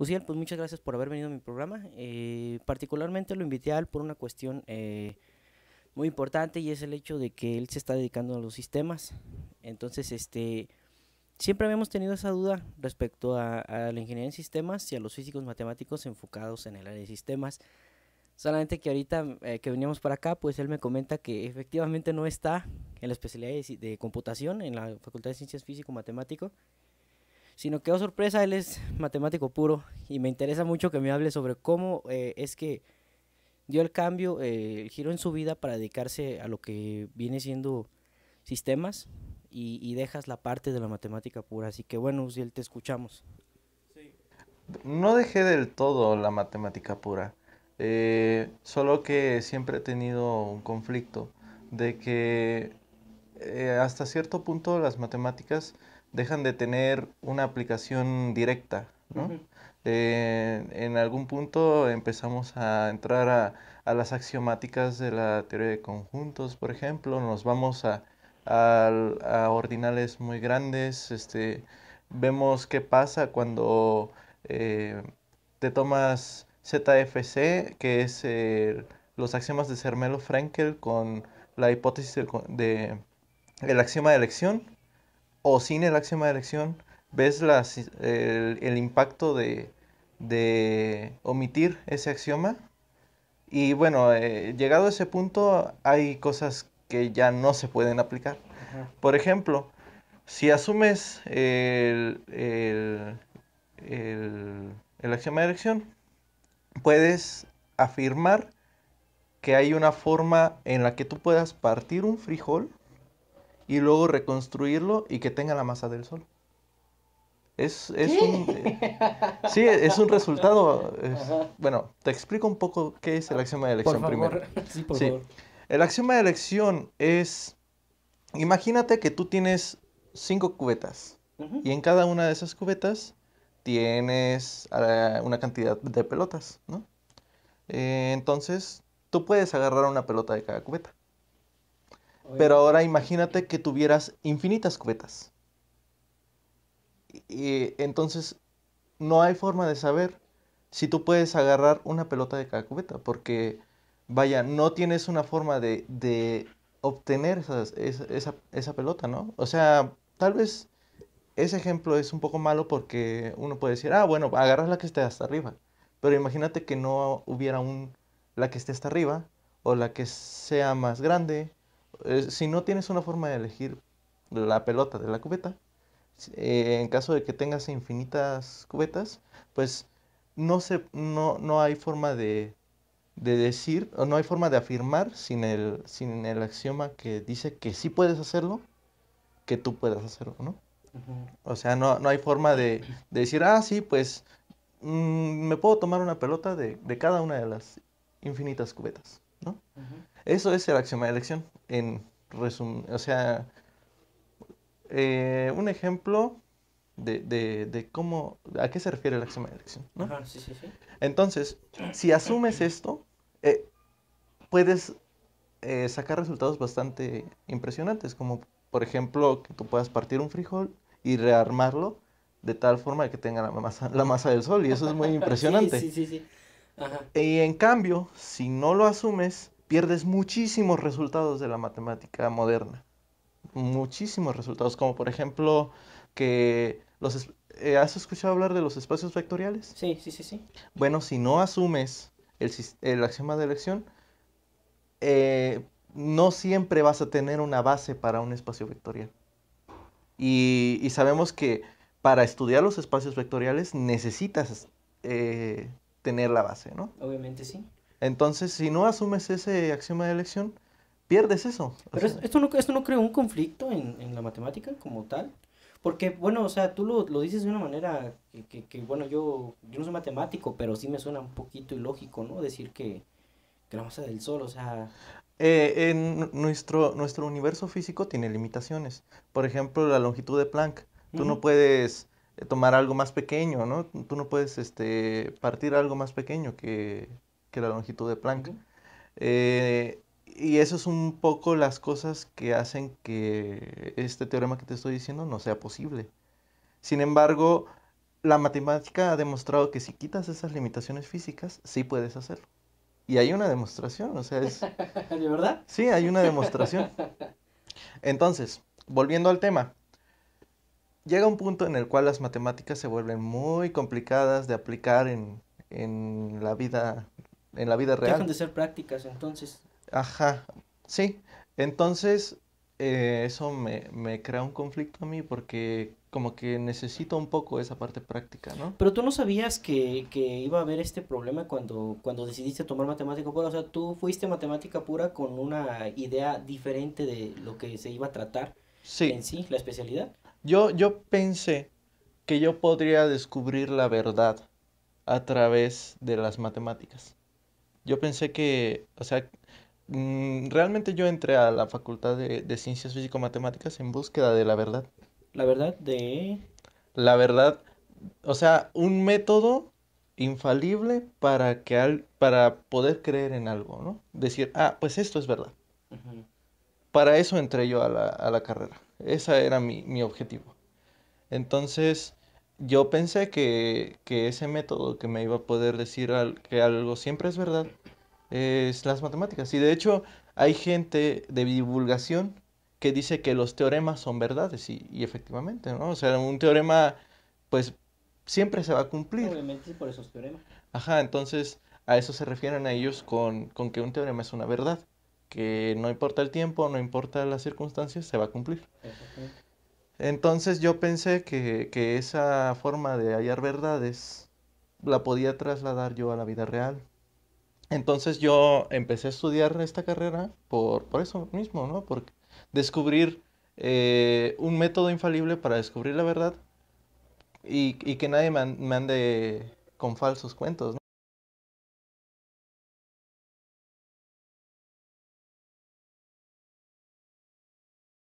Uciel, pues muchas gracias por haber venido a mi programa. Eh, particularmente lo invité a él por una cuestión eh, muy importante y es el hecho de que él se está dedicando a los sistemas. Entonces, este, siempre habíamos tenido esa duda respecto a, la ingeniería en sistemas y a los físicos matemáticos enfocados en el área de sistemas. Solamente que ahorita eh, que veníamos para acá, pues él me comenta que efectivamente no está en la especialidad de, de computación en la Facultad de Ciencias Físico-Matemático Sino que, oh sorpresa, él es matemático puro y me interesa mucho que me hable sobre cómo eh, es que dio el cambio, el eh, giro en su vida para dedicarse a lo que viene siendo sistemas y, dejas la parte de la matemática pura. Así que bueno, él te escuchamos. No dejé del todo la matemática pura, eh, solo que siempre he tenido un conflicto de que hasta cierto punto las matemáticas dejan de tener una aplicación directa, eh, en algún punto empezamos a entrar a, las axiomáticas de la teoría de conjuntos, por ejemplo, nos vamos a, a, ordinales muy grandes, este, vemos qué pasa cuando eh, te tomas ZFC, que es eh, los axiomas de Sermelo-Frankel con la hipótesis del de, axioma de elección, o sin el axioma de elección, ves el, impacto de, omitir ese axioma. Y bueno, eh, llegado a ese punto, hay cosas que ya no se pueden aplicar. Por ejemplo, si asumes el, el axioma de elección, puedes afirmar que hay una forma en la que tú puedas partir un frijol y luego reconstruirlo y que tenga la masa del Sol. Es, es un, eh, sí, es un resultado. bueno, te explico un poco qué es el axioma de elección primero. Sí, por Favor. El axioma de elección es, imagínate que tú tienes cinco cubetas y en cada una de esas cubetas tienes ah, una cantidad de pelotas, ¿no? Eh, entonces, tú puedes agarrar una pelota de cada cubeta. Pero ahora imagínate que tuvieras infinitas cubetas. Y, entonces no hay forma de saber si tú puedes agarrar una pelota de cada cubeta, porque vaya, no tienes una forma de, de obtener esa, esa, esa, pelota, ¿no? O sea, tal vez ese ejemplo es un poco malo porque uno puede decir, ah, bueno, agarras la que esté hasta arriba, pero imagínate que no hubiera un, la que esté hasta arriba o la que sea más grande eh, si no tienes una forma de elegir la pelota de la cubeta, eh, en caso de que tengas infinitas cubetas, pues no, se, no, no hay forma de, decir, o no hay forma de afirmar sin el, sin el axioma que dice que sí puedes hacerlo, que tú puedas hacerlo, ¿no? O sea, no, hay forma de, decir, ah, sí, pues mm, me puedo tomar una pelota de, cada una de las infinitas cubetas, ¿no? Eso es el axioma de elección, en resumen. O sea, eh, un ejemplo de, cómo, a qué se refiere el axioma de elección. ¿no? Entonces, si asumes esto, eh, puedes eh, sacar resultados bastante impresionantes, como por ejemplo que tú puedas partir un frijol y rearmarlo de tal forma que tenga la masa, la masa del sol, y eso es muy impresionante. sí, sí, sí. Ajá. Y en cambio, si no lo asumes, pierdes muchísimos resultados de la matemática moderna. Muchísimos resultados, como por ejemplo que los... Eh, ¿Has escuchado hablar de los espacios vectoriales? Sí, sí, sí, sí. Bueno, si no asumes el, axioma de elección, eh, no siempre vas a tener una base para un espacio vectorial. Y, sabemos que para estudiar los espacios vectoriales necesitas eh, tener la base, ¿no? Obviamente sí. Entonces, si no asumes ese axioma de elección, pierdes eso. Pero esto, no, esto no un conflicto en, la matemática como tal. Porque, bueno, o sea, tú lo, dices de una manera que, bueno, yo, yo no soy matemático, pero sí me suena un poquito ilógico, ¿no? Decir que, que la masa del Sol, o sea... Eh, en nuestro, nuestro universo físico tiene limitaciones. Por ejemplo, la longitud de Planck. Tú no puedes eh, tomar algo más pequeño, ¿no? Tú no puedes este, partir algo más pequeño que que la longitud de Planck. Eh, y eso es un poco las cosas que hacen que este teorema que te estoy diciendo no sea posible. Sin embargo, la matemática ha demostrado que si quitas esas limitaciones físicas, sí puedes hacerlo. Y hay una demostración, o sea, ¿De verdad? Sí, hay una demostración. Entonces, volviendo al tema, llega un punto en el cual las matemáticas se vuelven muy complicadas de aplicar en, en la vida en la vida real. Dejan de ser prácticas entonces. Ajá, sí. Entonces, eh, eso me, crea un conflicto a mí porque como que necesito un poco esa parte práctica, ¿no? Pero tú no sabías que, iba a haber este problema cuando, cuando decidiste tomar matemática pura, o sea, tú fuiste matemática pura con una idea diferente de lo que se iba a tratar en sí, la especialidad. Yo, yo pensé que yo podría descubrir la verdad a través de las matemáticas. Yo pensé que, o sea, mm, realmente yo entré a la Facultad de, Ciencias Físico-Matemáticas en búsqueda de la verdad. La verdad de... La verdad, o sea, un método infalible para, que al, para poder creer en algo, ¿no? Decir, ah, pues esto es verdad. Para eso entré yo a la, a la carrera. Ese era mi objetivo. Entonces, yo pensé que, ese método que me iba a poder decir que algo siempre es verdad es las matemáticas. Y de hecho hay gente de divulgación que dice que los teoremas son verdades y, efectivamente, ¿no? O sea, un teorema pues siempre se va a cumplir. Obviamente por esos teoremas. Ajá, entonces a eso se refieren a ellos con, con que un teorema es una verdad, que no importa el tiempo, no importa las circunstancias, se va a cumplir. Exactamente. Entonces yo pensé que, esa forma de hallar verdades la podía trasladar yo a la vida real. Entonces yo empecé a estudiar esta carrera por, eso mismo, ¿no? Por descubrir eh, un método infalible para descubrir la verdad y, y que nadie me, ande con falsos cuentos,